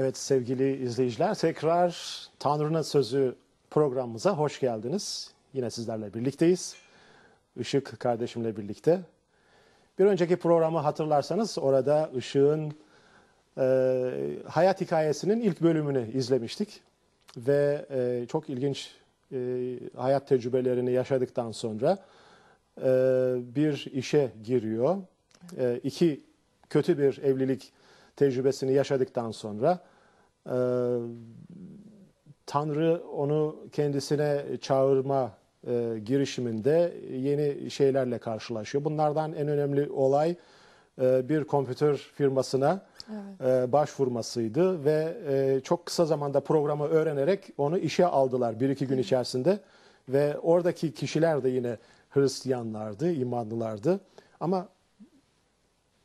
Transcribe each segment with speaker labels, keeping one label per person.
Speaker 1: Evet sevgili izleyiciler tekrar Tanrı'nın Sözü programımıza hoş geldiniz. Yine sizlerle birlikteyiz. Işık kardeşimle birlikte. Bir önceki programı hatırlarsanız orada Işık'ın e, hayat hikayesinin ilk bölümünü izlemiştik. Ve e, çok ilginç e, hayat tecrübelerini yaşadıktan sonra e, bir işe giriyor. E, iki kötü bir evlilik tecrübesini yaşadıktan sonra e, Tanrı onu kendisine çağırma e, girişiminde yeni şeylerle karşılaşıyor. Bunlardan en önemli olay e, bir kompütür firmasına evet. e, başvurmasıydı ve e, çok kısa zamanda programı öğrenerek onu işe aldılar bir iki gün içerisinde ve oradaki kişiler de yine Hristiyanlardı, imanlılardı ama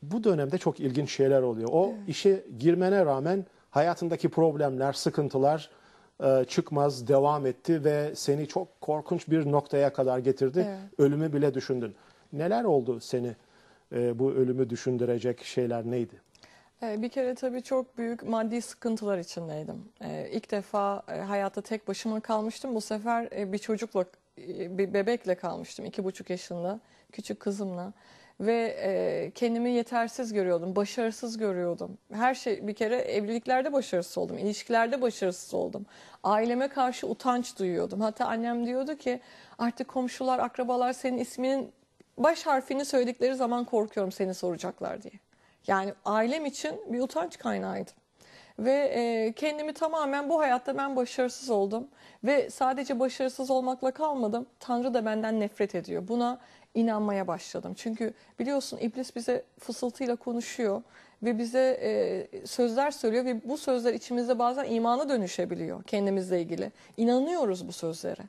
Speaker 1: bu dönemde çok ilginç şeyler oluyor. O evet. işe girmene rağmen hayatındaki problemler, sıkıntılar e, çıkmaz devam etti ve seni çok korkunç bir noktaya kadar getirdi. Evet. Ölümü bile düşündün. Neler oldu seni e, bu ölümü düşündürecek şeyler neydi?
Speaker 2: E, bir kere tabii çok büyük maddi sıkıntılar içindeydim. E, ilk defa e, hayatta tek başıma kalmıştım. Bu sefer bir çocukla, bir bebekle kalmıştım. iki buçuk yaşında, küçük kızımla ve e, kendimi yetersiz görüyordum, başarısız görüyordum. Her şey bir kere evliliklerde başarısız oldum, ilişkilerde başarısız oldum. Aileme karşı utanç duyuyordum. Hatta annem diyordu ki artık komşular, akrabalar senin isminin baş harfini söyledikleri zaman korkuyorum seni soracaklar diye. Yani ailem için bir utanç kaynağıydım. Ve e, kendimi tamamen bu hayatta ben başarısız oldum. Ve sadece başarısız olmakla kalmadım. Tanrı da benden nefret ediyor. Buna inanmaya başladım. Çünkü biliyorsun iblis bize fısıltıyla konuşuyor ve bize e, sözler söylüyor ve bu sözler içimizde bazen imana dönüşebiliyor kendimizle ilgili. İnanıyoruz bu sözlere.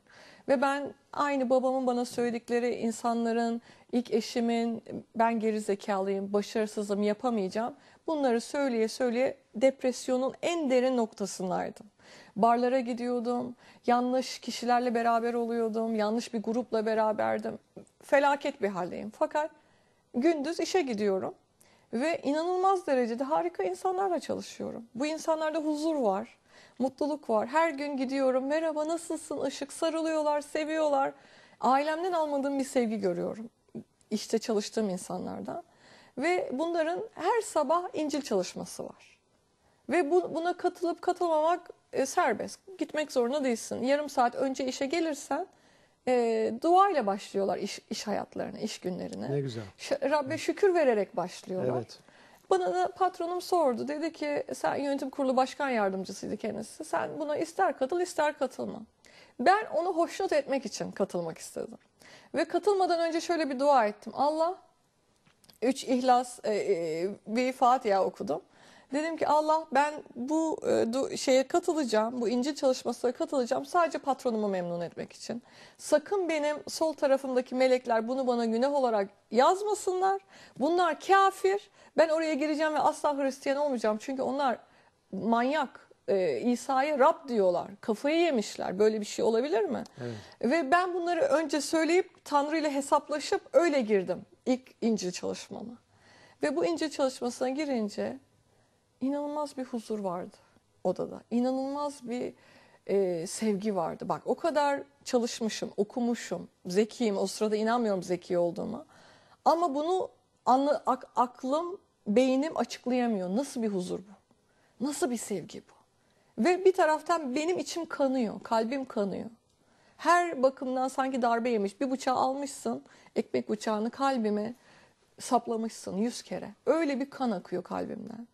Speaker 2: Ve ben aynı babamın bana söyledikleri insanların, ilk eşimin ben geri zekalıyım, başarısızım, yapamayacağım. Bunları söyleye söyleye depresyonun en derin noktasındaydım barlara gidiyordum, yanlış kişilerle beraber oluyordum, yanlış bir grupla beraberdim. Felaket bir haldeyim. Fakat gündüz işe gidiyorum ve inanılmaz derecede harika insanlarla çalışıyorum. Bu insanlarda huzur var, mutluluk var. Her gün gidiyorum, merhaba nasılsın Işık, sarılıyorlar, seviyorlar. Ailemden almadığım bir sevgi görüyorum işte çalıştığım insanlardan. Ve bunların her sabah İncil çalışması var. Ve bu, buna katılıp katılmamak e, serbest. Gitmek zorunda değilsin. Yarım saat önce işe gelirsen e, duayla başlıyorlar iş, iş hayatlarına, iş günlerine. Ne güzel. Ş- Rabbe evet. şükür vererek başlıyorlar. Evet. Bana da patronum sordu. Dedi ki sen yönetim kurulu başkan yardımcısıydı kendisi. Sen buna ister katıl ister katılma. Ben onu hoşnut etmek için katılmak istedim. Ve katılmadan önce şöyle bir dua ettim. Allah, üç ihlas e, e, bir Fatiha okudum. Dedim ki Allah ben bu e, şeye katılacağım, bu İncil çalışmasına katılacağım sadece patronumu memnun etmek için. Sakın benim sol tarafımdaki melekler bunu bana günah olarak yazmasınlar. Bunlar kafir. Ben oraya gireceğim ve asla Hristiyan olmayacağım. Çünkü onlar manyak. Ee, İsa'ya Rab diyorlar. Kafayı yemişler. Böyle bir şey olabilir mi? Evet. Ve ben bunları önce söyleyip Tanrı ile hesaplaşıp öyle girdim ilk İncil çalışmama. Ve bu İncil çalışmasına girince inanılmaz bir huzur vardı odada. İnanılmaz bir e, sevgi vardı. Bak o kadar çalışmışım, okumuşum, zekiyim. O sırada inanmıyorum zeki olduğuma. Ama bunu anlı, ak, aklım, beynim açıklayamıyor. Nasıl bir huzur bu? Nasıl bir sevgi bu? Ve bir taraftan benim içim kanıyor, kalbim kanıyor. Her bakımdan sanki darbe yemiş. Bir bıçağı almışsın, ekmek bıçağını kalbime saplamışsın yüz kere. Öyle bir kan akıyor kalbimden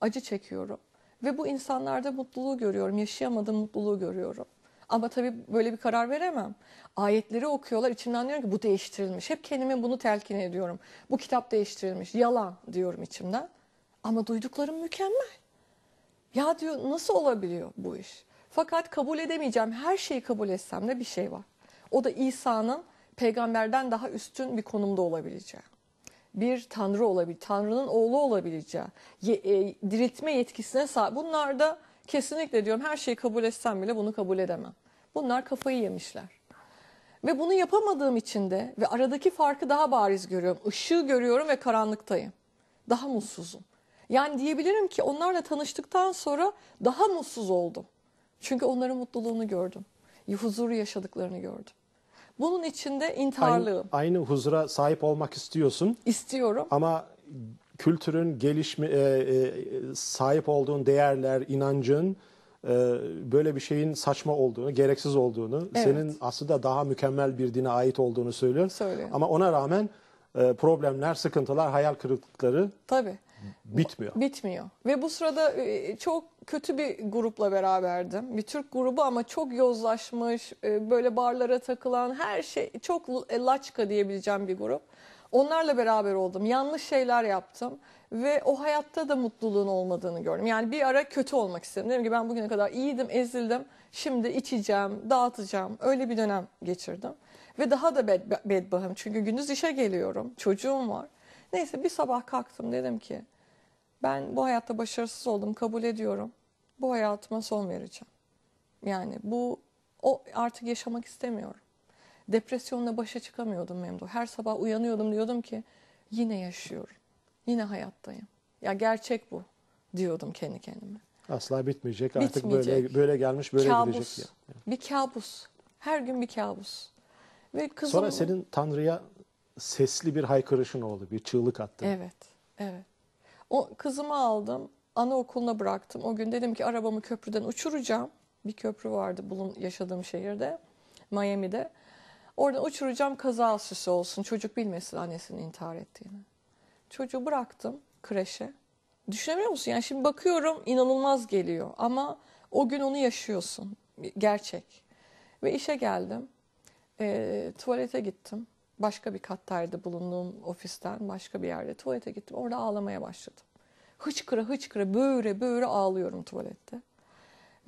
Speaker 2: acı çekiyorum. Ve bu insanlarda mutluluğu görüyorum. Yaşayamadığım mutluluğu görüyorum. Ama tabii böyle bir karar veremem. Ayetleri okuyorlar. içimden diyorum ki bu değiştirilmiş. Hep kendime bunu telkin ediyorum. Bu kitap değiştirilmiş. Yalan diyorum içimden. Ama duyduklarım mükemmel. Ya diyor nasıl olabiliyor bu iş? Fakat kabul edemeyeceğim her şeyi kabul etsem de bir şey var. O da İsa'nın peygamberden daha üstün bir konumda olabileceği bir tanrı olabilir, tanrının oğlu olabileceği, ye, e, diriltme yetkisine sahip. Bunlar da kesinlikle diyorum her şeyi kabul etsem bile bunu kabul edemem. Bunlar kafayı yemişler. Ve bunu yapamadığım için de ve aradaki farkı daha bariz görüyorum. Işığı görüyorum ve karanlıktayım. Daha mutsuzum. Yani diyebilirim ki onlarla tanıştıktan sonra daha mutsuz oldum. Çünkü onların mutluluğunu gördüm. Huzuru yaşadıklarını gördüm. Bunun içinde intiharlığım.
Speaker 1: Aynı, aynı huzura sahip olmak istiyorsun. İstiyorum. Ama kültürün gelişme e, e, sahip olduğun değerler, inancın e, böyle bir şeyin saçma olduğunu, gereksiz olduğunu, evet. senin aslında daha mükemmel bir dine ait olduğunu söylüyor. Söylüyor. Ama ona rağmen e, problemler, sıkıntılar, hayal kırıklıkları Tabii. bitmiyor.
Speaker 2: Bitmiyor. Ve bu sırada e, çok kötü bir grupla beraberdim. Bir Türk grubu ama çok yozlaşmış, e, böyle barlara takılan her şey çok e, laçka diyebileceğim bir grup. Onlarla beraber oldum. Yanlış şeyler yaptım ve o hayatta da mutluluğun olmadığını gördüm. Yani bir ara kötü olmak istedim. Dedim ki ben bugüne kadar iyiydim, ezildim. Şimdi içeceğim, dağıtacağım. Öyle bir dönem geçirdim. Ve daha da bed bedbahım. Çünkü gündüz işe geliyorum. Çocuğum var. Neyse bir sabah kalktım dedim ki ben bu hayatta başarısız oldum kabul ediyorum bu hayatıma son vereceğim. Yani bu o artık yaşamak istemiyorum. Depresyonla başa çıkamıyordum Memdu. Her sabah uyanıyordum diyordum ki yine yaşıyorum. Yine hayattayım. Ya gerçek bu diyordum kendi kendime.
Speaker 1: Asla bitmeyecek. Artık böyle böyle gelmiş böyle kabus. gidecek.
Speaker 2: Ya. Bir kabus. Her gün bir kabus. Ve kızım Sonra senin
Speaker 1: Tanrı'ya sesli bir haykırışın oldu. Bir çığlık attın.
Speaker 2: Evet. Evet. O kızımı aldım anaokuluna bıraktım. O gün dedim ki arabamı köprüden uçuracağım. Bir köprü vardı bulun yaşadığım şehirde, Miami'de. Oradan uçuracağım kaza süsü olsun. Çocuk bilmesin annesinin intihar ettiğini. Çocuğu bıraktım kreşe. Düşünemiyor musun? Yani şimdi bakıyorum inanılmaz geliyor ama o gün onu yaşıyorsun. Gerçek. Ve işe geldim. E, tuvalete gittim. Başka bir kattaydı bulunduğum ofisten başka bir yerde tuvalete gittim. Orada ağlamaya başladım hıçkıra hıçkıra böğüre böğüre ağlıyorum tuvalette.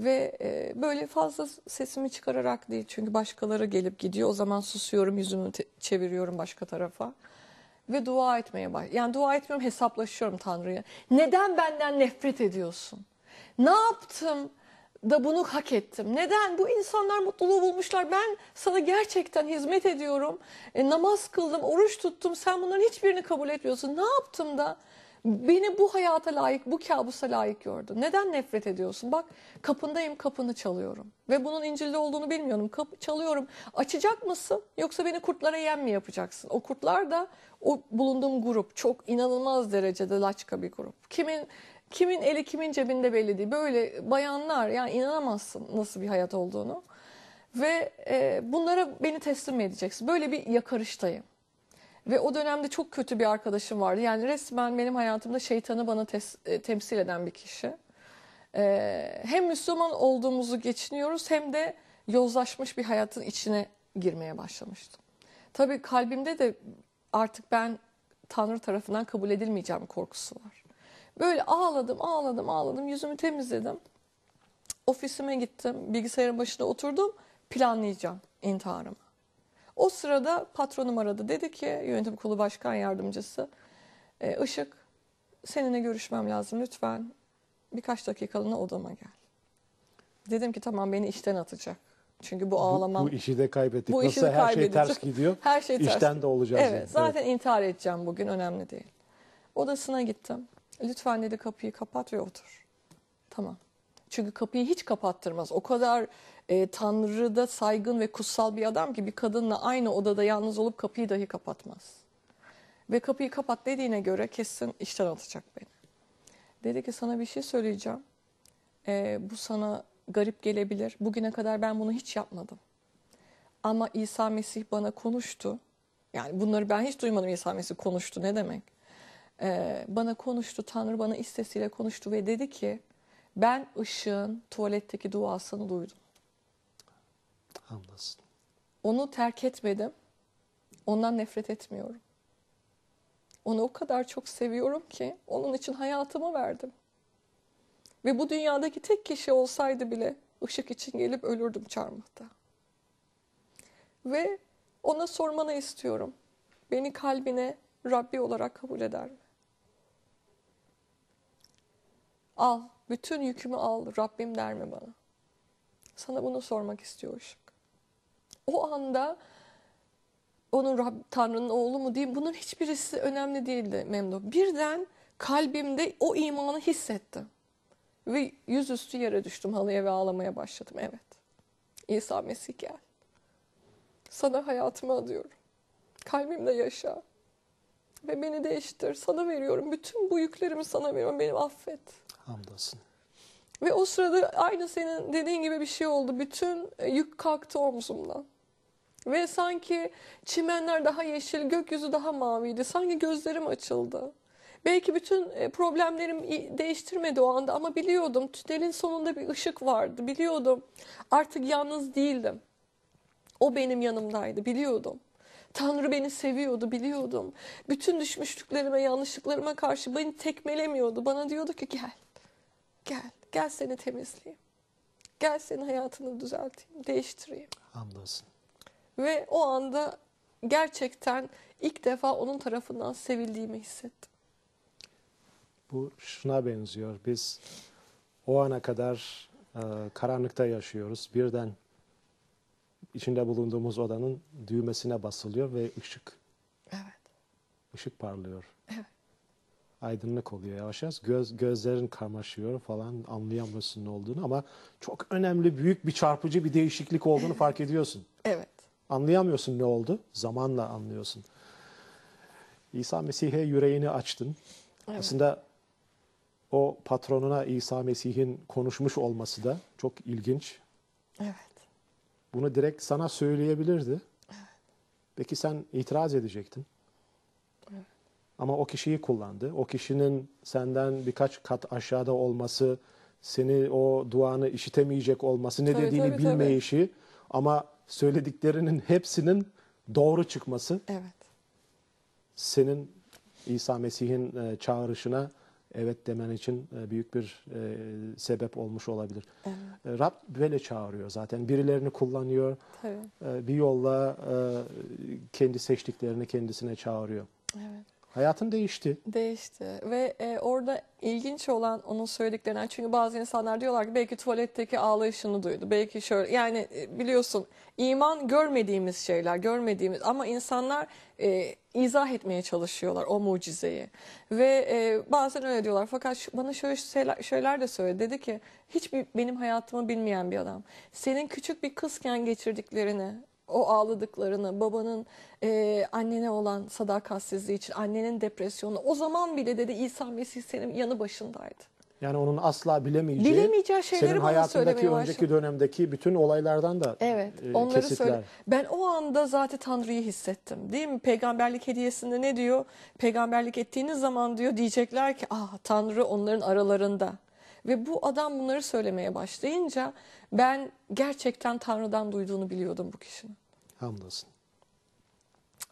Speaker 2: Ve e, böyle fazla sesimi çıkararak değil çünkü başkaları gelip gidiyor. O zaman susuyorum yüzümü çeviriyorum başka tarafa. Ve dua etmeye baş Yani dua etmiyorum hesaplaşıyorum Tanrı'ya. Neden benden nefret ediyorsun? Ne yaptım? da bunu hak ettim. Neden? Bu insanlar mutluluğu bulmuşlar. Ben sana gerçekten hizmet ediyorum. E, namaz kıldım, oruç tuttum. Sen bunların hiçbirini kabul etmiyorsun. Ne yaptım da Beni bu hayata layık, bu kabusa layık gördü. Neden nefret ediyorsun? Bak kapındayım, kapını çalıyorum. Ve bunun İncil'de olduğunu bilmiyorum. Kapı çalıyorum. Açacak mısın? Yoksa beni kurtlara yem mi yapacaksın? O kurtlar da o bulunduğum grup çok inanılmaz derecede laçka bir grup. Kimin kimin eli kimin cebinde belli değil. Böyle bayanlar yani inanamazsın nasıl bir hayat olduğunu. Ve e, bunlara beni teslim edeceksin. Böyle bir yakarıştayım. Ve o dönemde çok kötü bir arkadaşım vardı. Yani resmen benim hayatımda şeytanı bana tes- e, temsil eden bir kişi. Ee, hem Müslüman olduğumuzu geçiniyoruz hem de yozlaşmış bir hayatın içine girmeye başlamıştım. Tabii kalbimde de artık ben Tanrı tarafından kabul edilmeyeceğim korkusu var. Böyle ağladım, ağladım, ağladım. Yüzümü temizledim. Ofisime gittim, bilgisayarın başına oturdum. Planlayacağım intiharımı. O sırada patronum aradı. Dedi ki yönetim kurulu başkan yardımcısı e, Işık seninle görüşmem lazım lütfen birkaç dakikalığına odama gel. Dedim ki tamam beni işten atacak. Çünkü bu ağlamam. Bu, bu
Speaker 1: işi de kaybettik. Bu işi Nasıl her şey ters gidiyor. Her şey ters. İşten de olacağız. Evet, yani. zaten evet.
Speaker 2: intihar edeceğim bugün önemli değil. Odasına gittim. Lütfen dedi kapıyı kapat ve otur. Tamam. Çünkü kapıyı hiç kapattırmaz. O kadar e, Tanrı'da saygın ve kutsal bir adam ki bir kadınla aynı odada yalnız olup kapıyı dahi kapatmaz. Ve kapıyı kapat dediğine göre kesin işten atacak beni. Dedi ki sana bir şey söyleyeceğim. E, bu sana garip gelebilir. Bugüne kadar ben bunu hiç yapmadım. Ama İsa Mesih bana konuştu. Yani bunları ben hiç duymadım İsa Mesih konuştu ne demek. E, bana konuştu, Tanrı bana istesiyle konuştu ve dedi ki ben ışığın tuvaletteki duasını duydum. Anlasın. Onu terk etmedim. Ondan nefret etmiyorum. Onu o kadar çok seviyorum ki onun için hayatımı verdim. Ve bu dünyadaki tek kişi olsaydı bile ışık için gelip ölürdüm çarmıhta. Ve ona sormanı istiyorum. Beni kalbine Rabbi olarak kabul eder mi? Al, bütün yükümü al, Rabbim der mi bana? Sana bunu sormak istiyor Işık. O anda onun Rab, Tanrı'nın oğlu mu diyeyim bunun hiçbirisi önemli değildi Memdu. Birden kalbimde o imanı hissettim. Ve yüzüstü yere düştüm halıya ve ağlamaya başladım. Evet. İsa Mesih gel. Sana hayatımı adıyorum. Kalbimde yaşa. Ve beni değiştir. Sana veriyorum. Bütün bu yüklerimi sana veriyorum. Beni affet hamdolsun. Ve o sırada aynı senin dediğin gibi bir şey oldu. Bütün e, yük kalktı omzumdan. Ve sanki çimenler daha yeşil, gökyüzü daha maviydi. Sanki gözlerim açıldı. Belki bütün e, problemlerim değiştirmedi o anda ama biliyordum tünelin sonunda bir ışık vardı. Biliyordum artık yalnız değildim. O benim yanımdaydı biliyordum. Tanrı beni seviyordu biliyordum. Bütün düşmüşlüklerime, yanlışlıklarıma karşı beni tekmelemiyordu. Bana diyordu ki gel. Gel, gel seni temizleyeyim. Gel senin hayatını düzelteyim, değiştireyim. Hamdolsun. Ve o anda gerçekten ilk defa onun tarafından sevildiğimi hissettim.
Speaker 1: Bu şuna benziyor. Biz o ana kadar e, karanlıkta yaşıyoruz. Birden içinde bulunduğumuz odanın düğmesine basılıyor ve ışık Evet. ışık parlıyor aydınlık oluyor yavaş yavaş. Göz, gözlerin kamaşıyor falan anlayamıyorsun ne olduğunu ama çok önemli büyük bir çarpıcı bir değişiklik olduğunu fark ediyorsun. Evet. Anlayamıyorsun ne oldu. Zamanla anlıyorsun. İsa Mesih'e yüreğini açtın. Evet. Aslında o patronuna İsa Mesih'in konuşmuş olması da çok ilginç. Evet. Bunu direkt sana söyleyebilirdi. Evet. Peki sen itiraz edecektin. Ama o kişiyi kullandı. O kişinin senden birkaç kat aşağıda olması, seni o duanı işitemeyecek olması, ne tabii, dediğini tabii, bilmeyişi tabii. ama söylediklerinin hepsinin doğru çıkması. Evet. Senin İsa Mesih'in e, çağrışına evet demen için e, büyük bir e, sebep olmuş olabilir. Evet. Rab böyle çağırıyor zaten. Birilerini kullanıyor. Tabii. Bir yolla kendi seçtiklerini kendisine çağırıyor. Evet. Hayatın değişti.
Speaker 2: Değişti ve e, orada ilginç olan onun söylediklerinden çünkü bazı insanlar diyorlar ki belki tuvaletteki ağlayışını duydu. Belki şöyle yani e, biliyorsun iman görmediğimiz şeyler görmediğimiz ama insanlar e, izah etmeye çalışıyorlar o mucizeyi. Ve e, bazen öyle diyorlar fakat bana şöyle şeyler, şeyler de söyledi dedi ki hiç benim hayatımı bilmeyen bir adam senin küçük bir kızken geçirdiklerini o ağladıklarını, babanın e, annene olan sadakatsizliği için, annenin depresyonu. O zaman bile dedi İsa Mesih senin yanı başındaydı.
Speaker 1: Yani onun asla bilemeyeceği, bilemeyeceği şeyleri senin hayatındaki önceki başladı. dönemdeki bütün olaylardan da Evet, e, onları kesitler. söyle.
Speaker 2: Ben o anda zaten Tanrı'yı hissettim. Değil mi? Peygamberlik hediyesinde ne diyor? Peygamberlik ettiğiniz zaman diyor diyecekler ki, "Ah, Tanrı onların aralarında." Ve bu adam bunları söylemeye başlayınca ben gerçekten Tanrı'dan duyduğunu biliyordum bu kişinin. Hamdolsun.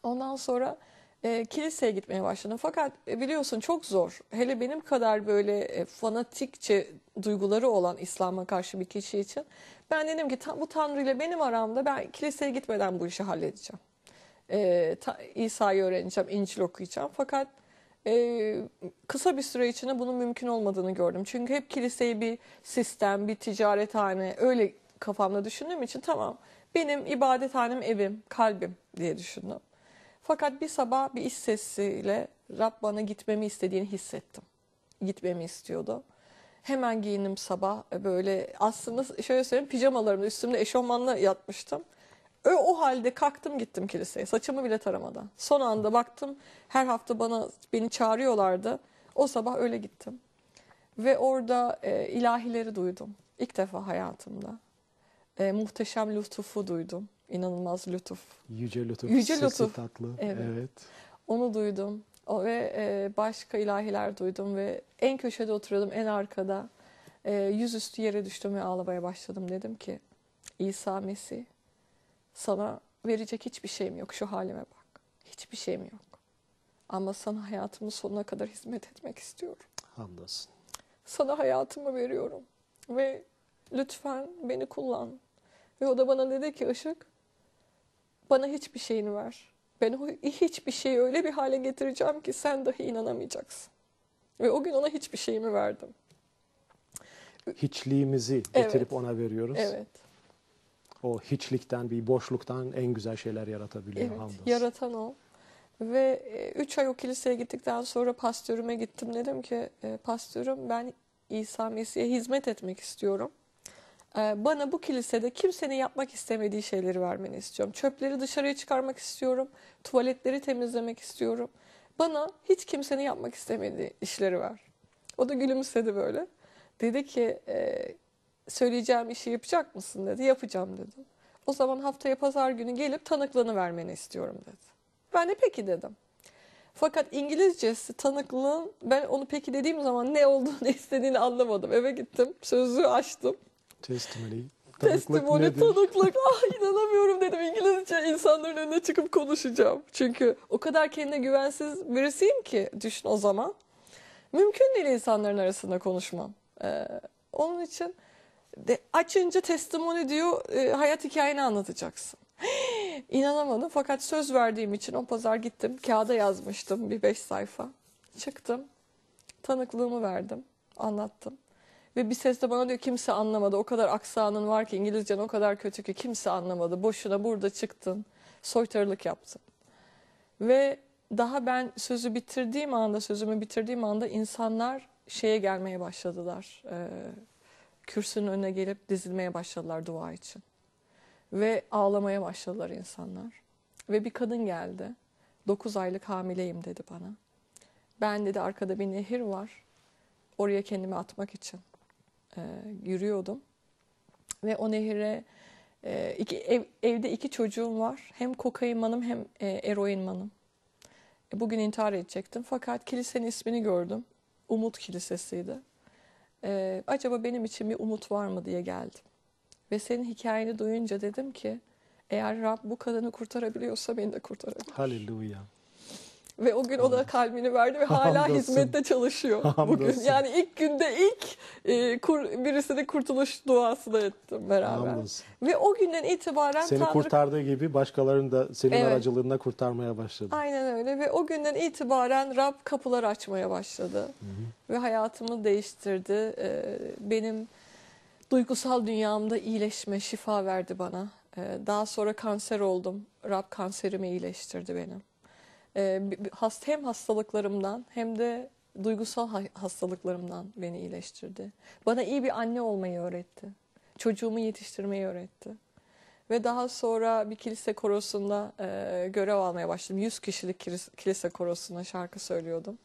Speaker 2: Ondan sonra e, kiliseye gitmeye başladım. Fakat e, biliyorsun çok zor. Hele benim kadar böyle e, fanatikçe duyguları olan İslam'a karşı bir kişi için. Ben dedim ki ta, bu Tanrı ile benim aramda ben kiliseye gitmeden bu işi halledeceğim. E, İsa'yı öğreneceğim, İncil okuyacağım. Fakat e, kısa bir süre içinde bunun mümkün olmadığını gördüm. Çünkü hep kiliseyi bir sistem, bir ticarethane öyle kafamda düşündüğüm için tamam benim ibadethanem evim, kalbim diye düşündüm. Fakat bir sabah bir iş sesiyle Rab bana gitmemi istediğini hissettim. Gitmemi istiyordu. Hemen giyindim sabah e, böyle aslında şöyle söyleyeyim pijamalarımda üstümde eşofmanla yatmıştım. Ö, o halde kalktım gittim kiliseye. Saçımı bile taramadan. Son anda baktım. Her hafta bana beni çağırıyorlardı. O sabah öyle gittim. Ve orada e, ilahileri duydum. İlk defa hayatımda. E, muhteşem lütufu duydum. İnanılmaz lütuf. Yüce lütuf. Yüce Sesi lütuf. tatlı. Evet. evet. Onu duydum. O, ve e, başka ilahiler duydum ve en köşede oturuyordum en arkada. E, yüzüstü yere düştüm ve ağlamaya başladım. Dedim ki İsa Mesih sana verecek hiçbir şeyim yok şu halime bak. Hiçbir şeyim yok. Ama sana hayatımın sonuna kadar hizmet etmek istiyorum. Hamdolsun. Sana hayatımı veriyorum. Ve lütfen beni kullan. Ve o da bana dedi ki Işık bana hiçbir şeyini ver. Ben o hiçbir şeyi öyle bir hale getireceğim ki sen dahi inanamayacaksın. Ve o gün ona hiçbir şeyimi verdim.
Speaker 1: Hiçliğimizi getirip evet. ona veriyoruz. Evet o hiçlikten, bir boşluktan en güzel şeyler yaratabiliyor evet, hamdolsun.
Speaker 2: Yaratan o. Ve 3 e, ay o kiliseye gittikten sonra pastörüme gittim. Dedim ki e, pastörüm ben İsa Mesih'e hizmet etmek istiyorum. E, bana bu kilisede kimsenin yapmak istemediği şeyleri vermeni istiyorum. Çöpleri dışarıya çıkarmak istiyorum. Tuvaletleri temizlemek istiyorum. Bana hiç kimsenin yapmak istemediği işleri ver. O da gülümsedi böyle. Dedi ki söyleyeceğim işi yapacak mısın dedi. Yapacağım dedim. O zaman haftaya pazar günü gelip tanıklığını vermeni istiyorum dedi. Ben de peki dedim. Fakat İngilizcesi tanıklığın ben onu peki dediğim zaman ne olduğunu istediğini anlamadım. Eve gittim sözü açtım. Testimony. Testimony tanıklık. ah inanamıyorum dedim İngilizce insanların önüne çıkıp konuşacağım. Çünkü o kadar kendine güvensiz birisiyim ki düşün o zaman. Mümkün değil insanların arasında konuşmam. Ee, onun için de, açınca testimoni diyor e, hayat hikayeni anlatacaksın. İnanamadım fakat söz verdiğim için o pazar gittim kağıda yazmıştım bir beş sayfa. Çıktım tanıklığımı verdim anlattım. Ve bir ses de bana diyor kimse anlamadı o kadar aksanın var ki İngilizcen o kadar kötü ki kimse anlamadı. Boşuna burada çıktın soytarılık yaptın. Ve daha ben sözü bitirdiğim anda sözümü bitirdiğim anda insanlar şeye gelmeye başladılar. Ee, kürsünün önüne gelip dizilmeye başladılar dua için. Ve ağlamaya başladılar insanlar. Ve bir kadın geldi. 9 aylık hamileyim dedi bana. Ben dedi arkada bir nehir var. Oraya kendimi atmak için e, yürüyordum. Ve o nehire e, iki, ev, evde iki çocuğum var. Hem kokainmanım hem e, eroinmanım. E, bugün intihar edecektim. Fakat kilisenin ismini gördüm. Umut Kilisesi'ydi e, acaba benim için bir umut var mı diye geldim. Ve senin hikayeni duyunca dedim ki eğer Rab bu kadını kurtarabiliyorsa beni de kurtarabilir.
Speaker 1: Hallelujah
Speaker 2: ve o gün ona kalbini verdi ve hala Hamdolsun. hizmette çalışıyor Hamdolsun. bugün. Yani ilk günde ilk e, kur, birisinin kurtuluş duasını ettim beraber. Hamdolsun. Ve o günden itibaren seni Tanrı... kurtardığı
Speaker 1: gibi başkalarını da senin evet. aracılığında kurtarmaya başladı.
Speaker 2: Aynen öyle ve o günden itibaren Rab kapılar açmaya başladı. Hı hı. Ve hayatımı değiştirdi. E, benim duygusal dünyamda iyileşme, şifa verdi bana. E, daha sonra kanser oldum. Rab kanserimi iyileştirdi benim. Ee, hem hastalıklarımdan hem de duygusal hastalıklarımdan beni iyileştirdi. Bana iyi bir anne olmayı öğretti. Çocuğumu yetiştirmeyi öğretti. Ve daha sonra bir kilise korosunda e, görev almaya başladım. 100 kişilik kilise korosuna şarkı söylüyordum.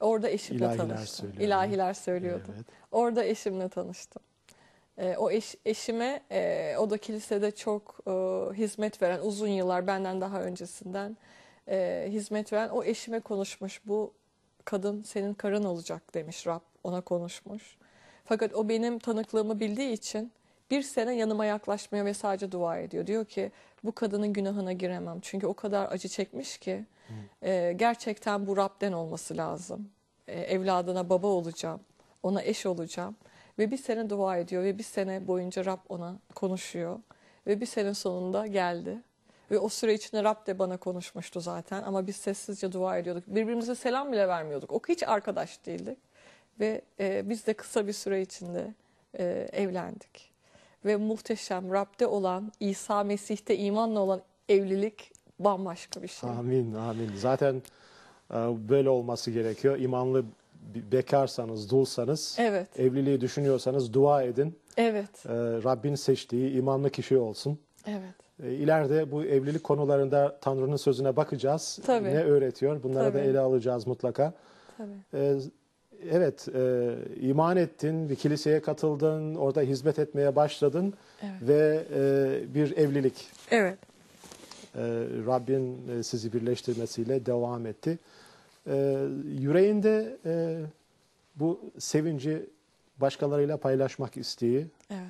Speaker 2: Orada eşimle İlahiler tanıştım. İlahiler söylüyordum. Evet. Orada eşimle tanıştım. E, o eş, eşime, e, o da kilisede çok hizmet veren, uzun yıllar benden daha öncesinden e, hizmet veren o eşime konuşmuş. Bu kadın senin karın olacak demiş Rab ona konuşmuş. Fakat o benim tanıklığımı bildiği için bir sene yanıma yaklaşmıyor ve sadece dua ediyor. Diyor ki bu kadının günahına giremem. Çünkü o kadar acı çekmiş ki e, gerçekten bu Rab'den olması lazım. E, evladına baba olacağım. Ona eş olacağım. Ve bir sene dua ediyor ve bir sene boyunca Rab ona konuşuyor. Ve bir sene sonunda geldi. Ve o süre içinde Rab de bana konuşmuştu zaten ama biz sessizce dua ediyorduk. Birbirimize selam bile vermiyorduk. O hiç arkadaş değildik. Ve e, biz de kısa bir süre içinde e, evlendik. Ve muhteşem Rab'de olan, İsa Mesih'te imanla olan evlilik bambaşka bir şey.
Speaker 1: Amin, amin. Zaten e, böyle olması gerekiyor. İmanlı bekarsanız, dulsanız, evet. evliliği düşünüyorsanız dua edin. Evet. E, Rabbin seçtiği imanlı kişi olsun. Evet. E, ileride bu evlilik konularında Tanrı'nın sözüne bakacağız. Tabii. Ne öğretiyor? Bunları Tabii. da ele alacağız mutlaka. Tabii. E, evet, e, iman ettin, bir kiliseye katıldın, orada hizmet etmeye başladın evet. ve e, bir evlilik. Evet. E, Rabbin e, sizi birleştirmesiyle devam etti. E, yüreğinde e, bu sevinci başkalarıyla paylaşmak isteği. Evet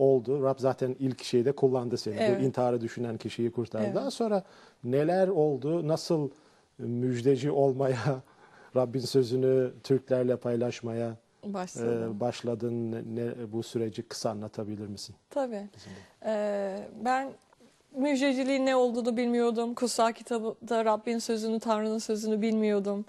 Speaker 1: oldu. Rab zaten ilk şeyde kullandı seni. Evet. Bu düşünen kişiyi kurtardı. Evet. Daha sonra neler oldu? Nasıl müjdeci olmaya, Rabbin sözünü Türklerle paylaşmaya
Speaker 2: e, başladın. E,
Speaker 1: başladın. Ne, bu süreci kısa anlatabilir misin?
Speaker 2: Tabii. Ee, ben müjdeciliğin ne olduğunu bilmiyordum. Kutsal kitabında Rabbin sözünü, Tanrı'nın sözünü bilmiyordum.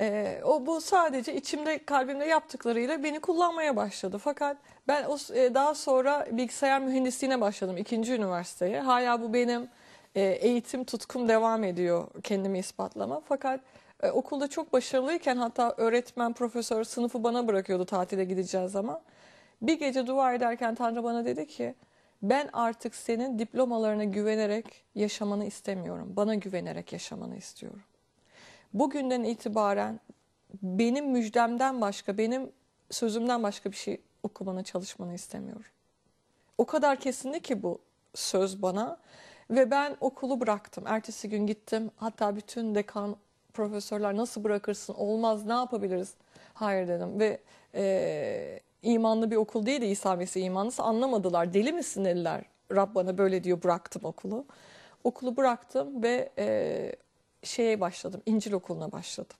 Speaker 2: Ee, o bu sadece içimde, kalbimde yaptıklarıyla beni kullanmaya başladı. Fakat ben o e, daha sonra bilgisayar mühendisliğine başladım ikinci üniversiteye. Hala bu benim e, eğitim tutkum devam ediyor kendimi ispatlama. Fakat e, okulda çok başarılıyken hatta öğretmen, profesör sınıfı bana bırakıyordu tatile gideceğiz zaman. Bir gece dua ederken Tanrı bana dedi ki ben artık senin diplomalarına güvenerek yaşamanı istemiyorum. Bana güvenerek yaşamanı istiyorum. Bugünden itibaren benim müjdemden başka, benim sözümden başka bir şey okumanı, çalışmanı istemiyorum. O kadar kesindi ki bu söz bana ve ben okulu bıraktım. Ertesi gün gittim. Hatta bütün dekan profesörler nasıl bırakırsın olmaz ne yapabiliriz? Hayır dedim ve e, imanlı bir okul değil de İsa Mesih imanlısı anlamadılar. Deli misin dediler. Rab bana böyle diyor bıraktım okulu. Okulu bıraktım ve e, şeye başladım İncil okuluna başladım.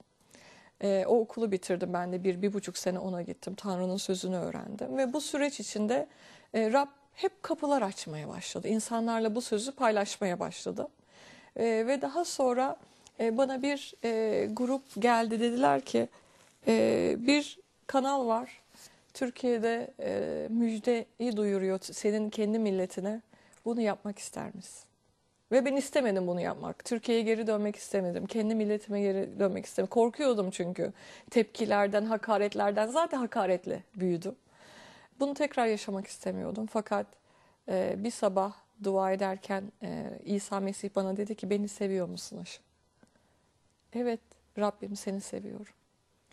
Speaker 2: E, o okulu bitirdim ben de bir, bir buçuk sene ona gittim. Tanrı'nın sözünü öğrendim ve bu süreç içinde e, Rab hep kapılar açmaya başladı. İnsanlarla bu sözü paylaşmaya başladı E, ee, ve daha sonra e, bana bir e, grup geldi dediler ki e, bir kanal var. Türkiye'de e, müjdeyi duyuruyor senin kendi milletine. Bunu yapmak ister misin? Ve ben istemedim bunu yapmak. Türkiye'ye geri dönmek istemedim. Kendi milletime geri dönmek istemedim. Korkuyordum çünkü. Tepkilerden, hakaretlerden. Zaten hakaretle büyüdüm. Bunu tekrar yaşamak istemiyordum. Fakat e, bir sabah dua ederken e, İsa Mesih bana dedi ki beni seviyor musun aşkım? Evet Rabbim seni seviyorum.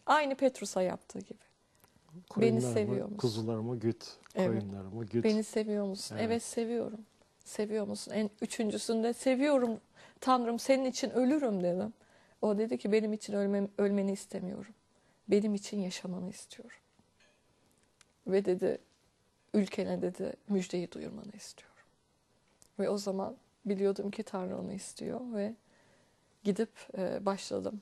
Speaker 2: Aynı Petrus'a yaptığı gibi. Koyunlarımı, beni seviyor musun? Kuzularımı güt, koyunlarımı evet. güt. Beni seviyor musun? Evet, evet seviyorum seviyor musun? En üçüncüsünde seviyorum Tanrım senin için ölürüm dedim. O dedi ki benim için ölmem, ölmeni istemiyorum. Benim için yaşamanı istiyorum. Ve dedi ülkene dedi müjdeyi duyurmanı istiyorum. Ve o zaman biliyordum ki Tanrı onu istiyor ve gidip e, başladım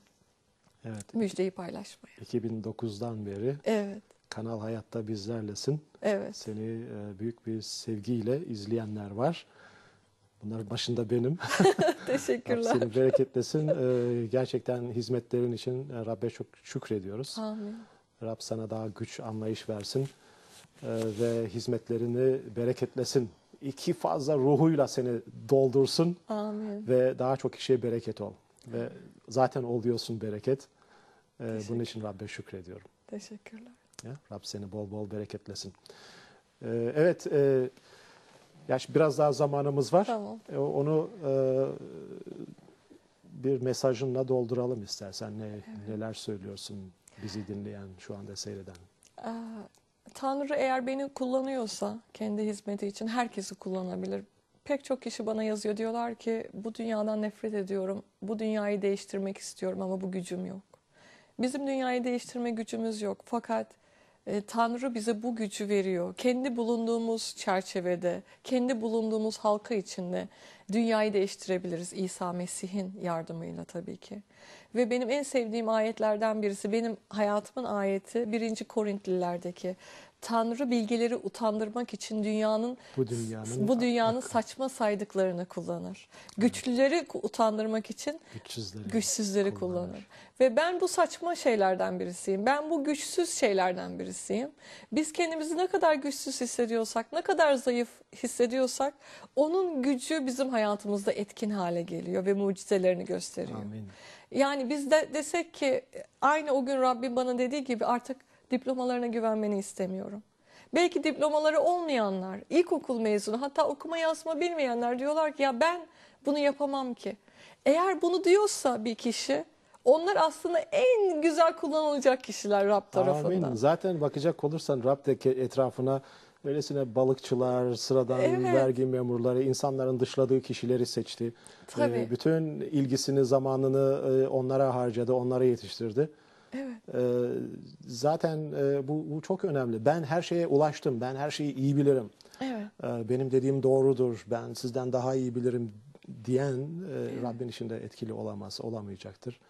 Speaker 2: Evet. Müjdeyi paylaşmaya.
Speaker 1: 2009'dan beri. Evet. Kanal Hayat'ta bizlerlesin. Evet. Seni e, büyük bir sevgiyle izleyenler var. bunlar başında benim.
Speaker 2: Teşekkürler. Seni
Speaker 1: bereketlesin. E, gerçekten hizmetlerin için e, Rabbe çok şükrediyoruz. Amin. Rab sana daha güç, anlayış versin ve hizmetlerini bereketlesin. İki fazla ruhuyla seni doldursun Amin. ve daha çok kişiye bereket ol. Ve zaten oluyorsun bereket. Bunun için Rabbe şükrediyorum.
Speaker 2: Teşekkürler.
Speaker 1: Ya, Rab seni bol bol bereketlesin. Ee, evet, e, ya biraz daha zamanımız var. Tamam. E, onu e, bir mesajınla dolduralım istersen. Ne, evet. Neler söylüyorsun bizi dinleyen, şu anda seyreden?
Speaker 2: Ee, Tanrı eğer beni kullanıyorsa kendi hizmeti için herkesi kullanabilir. Pek çok kişi bana yazıyor diyorlar ki bu dünyadan nefret ediyorum. Bu dünyayı değiştirmek istiyorum ama bu gücüm yok. Bizim dünyayı değiştirme gücümüz yok. Fakat e, Tanrı bize bu gücü veriyor. Kendi bulunduğumuz çerçevede, kendi bulunduğumuz halka içinde dünyayı değiştirebiliriz İsa Mesih'in yardımıyla tabii ki. Ve benim en sevdiğim ayetlerden birisi, benim hayatımın ayeti 1. Korintlilerdeki Tanrı bilgileri utandırmak için dünyanın
Speaker 1: bu dünyanın, bu
Speaker 2: dünyanın saçma saydıklarını kullanır. Güçlüleri utandırmak için güçsüzleri, güçsüzleri kullanır. kullanır. Ve ben bu saçma şeylerden birisiyim. Ben bu güçsüz şeylerden birisiyim. Biz kendimizi ne kadar güçsüz hissediyorsak, ne kadar zayıf hissediyorsak onun gücü bizim hayatımızda etkin hale geliyor ve mucizelerini gösteriyor. Amin. Yani biz de desek ki aynı o gün Rabbim bana dediği gibi artık diplomalarına güvenmeni istemiyorum. Belki diplomaları olmayanlar, ilkokul mezunu hatta okuma yazma bilmeyenler diyorlar ki ya ben bunu yapamam ki. Eğer bunu diyorsa bir kişi onlar aslında en güzel kullanılacak kişiler Rab tarafından. Amin.
Speaker 1: Zaten bakacak olursan Rab etrafına Öylesine balıkçılar, sıradan evet. vergi memurları, insanların dışladığı kişileri seçti. Ee, Tabii. Bütün ilgisini, zamanını e, onlara harcadı, onlara yetiştirdi. Evet. Ee, zaten e, bu, bu çok önemli. Ben her şeye ulaştım, ben her şeyi iyi bilirim. Evet. Ee, benim dediğim doğrudur, ben sizden daha iyi bilirim diyen e, evet. Rabbin işinde etkili olamaz, olamayacaktır.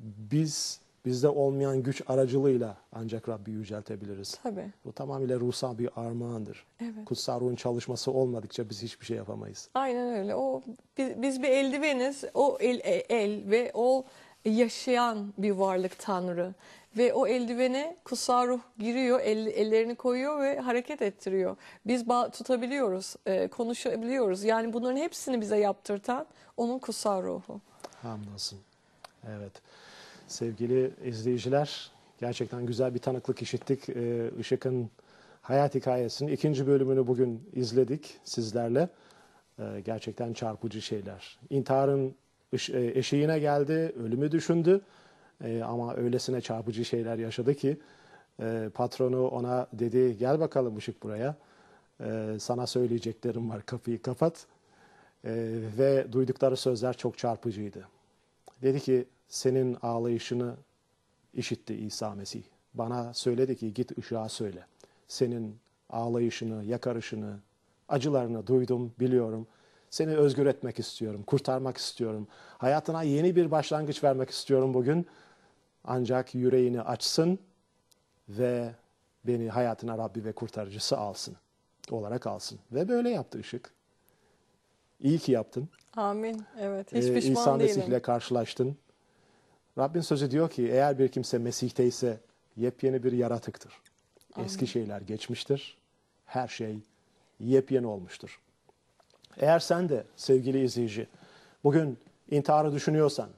Speaker 1: Biz bizde olmayan güç aracılığıyla ancak Rabbi yüceltebiliriz. Tabii. Bu tamamıyla ruhsal bir armağandır. Evet. Kutsal ruhun çalışması olmadıkça biz hiçbir şey yapamayız.
Speaker 2: Aynen öyle. O biz, biz bir eldiveniz. O el, e, el ve o yaşayan bir varlık Tanrı. Ve o eldivene kutsal ruh giriyor, el, ellerini koyuyor ve hareket ettiriyor. Biz tutabiliyoruz, e, konuşabiliyoruz. Yani bunların hepsini bize yaptırtan onun kutsal ruhu.
Speaker 1: Hamdolsun. Evet. Sevgili izleyiciler, gerçekten güzel bir tanıklık işittik. E, Işık'ın hayat hikayesinin ikinci bölümünü bugün izledik sizlerle. E, gerçekten çarpıcı şeyler. İntiharın e, eşiğine geldi, ölümü düşündü. E, ama öylesine çarpıcı şeyler yaşadı ki e, patronu ona dedi gel bakalım Işık buraya. sana söyleyeceklerim var kapıyı kapat. ve duydukları sözler çok çarpıcıydı. Dedi ki senin ağlayışını işitti İsa Mesih. Bana söyledi ki git ışığa söyle. Senin ağlayışını, yakarışını, acılarını duydum, biliyorum.'' Seni özgür etmek istiyorum, kurtarmak istiyorum. Hayatına yeni bir başlangıç vermek istiyorum bugün. Ancak yüreğini açsın ve beni hayatına Rabbi ve kurtarıcısı alsın olarak alsın. Ve böyle yaptı Işık. İyi ki yaptın.
Speaker 2: Amin. Evet. Hiç ee, pişman ee, İsa Mesih ile
Speaker 1: karşılaştın. Rabbin sözü diyor ki eğer bir kimse Mesih'te ise yepyeni bir yaratıktır. Amin. Eski şeyler geçmiştir. Her şey yepyeni olmuştur. Eğer sen de sevgili izleyici bugün intiharı düşünüyorsan,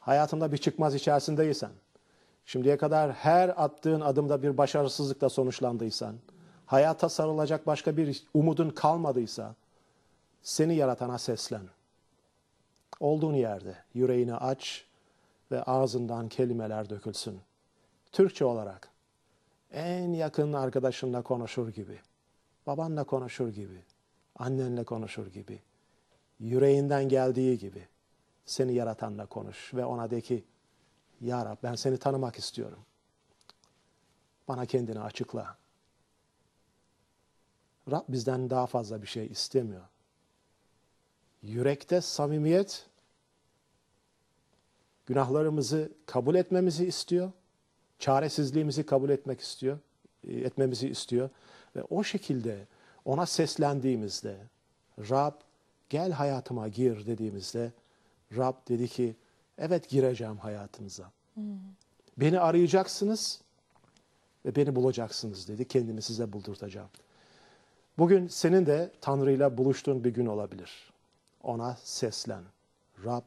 Speaker 1: hayatında bir çıkmaz içerisindeysen, şimdiye kadar her attığın adımda bir başarısızlıkla sonuçlandıysan, hayata sarılacak başka bir umudun kalmadıysa, seni yaratana seslen. Olduğun yerde yüreğini aç ve ağzından kelimeler dökülsün. Türkçe olarak en yakın arkadaşınla konuşur gibi, babanla konuşur gibi, annenle konuşur gibi, yüreğinden geldiği gibi seni yaratanla konuş ve ona de ki, Ya Rab ben seni tanımak istiyorum. Bana kendini açıkla. Rab bizden daha fazla bir şey istemiyor. Yürekte samimiyet, günahlarımızı kabul etmemizi istiyor. Çaresizliğimizi kabul etmek istiyor, e, etmemizi istiyor ve o şekilde ona seslendiğimizde, Rab gel hayatıma gir dediğimizde, Rab dedi ki evet gireceğim hayatınıza. Hmm. Beni arayacaksınız ve beni bulacaksınız dedi. Kendimi size buldurtacağım. Bugün senin de Tanrı'yla buluştuğun bir gün olabilir. Ona seslen. Rab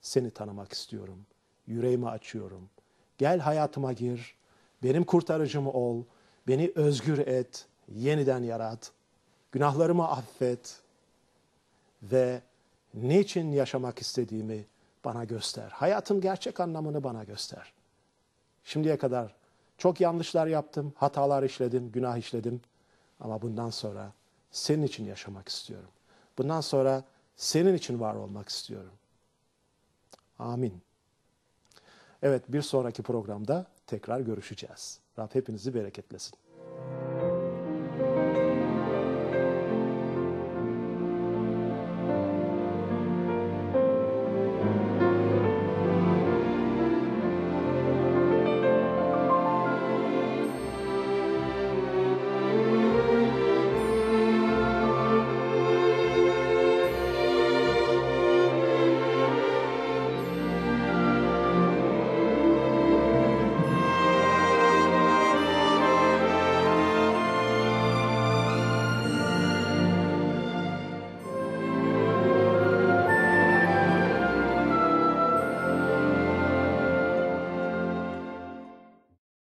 Speaker 1: seni tanımak istiyorum. Yüreğimi açıyorum. Gel hayatıma gir. Benim kurtarıcım ol. Beni özgür et. Yeniden yarat. Günahlarımı affet ve niçin yaşamak istediğimi bana göster. Hayatın gerçek anlamını bana göster. Şimdiye kadar çok yanlışlar yaptım, hatalar işledim, günah işledim. Ama bundan sonra senin için yaşamak istiyorum. Bundan sonra senin için var olmak istiyorum. Amin. Evet bir sonraki programda tekrar görüşeceğiz. Rab hepinizi bereketlesin.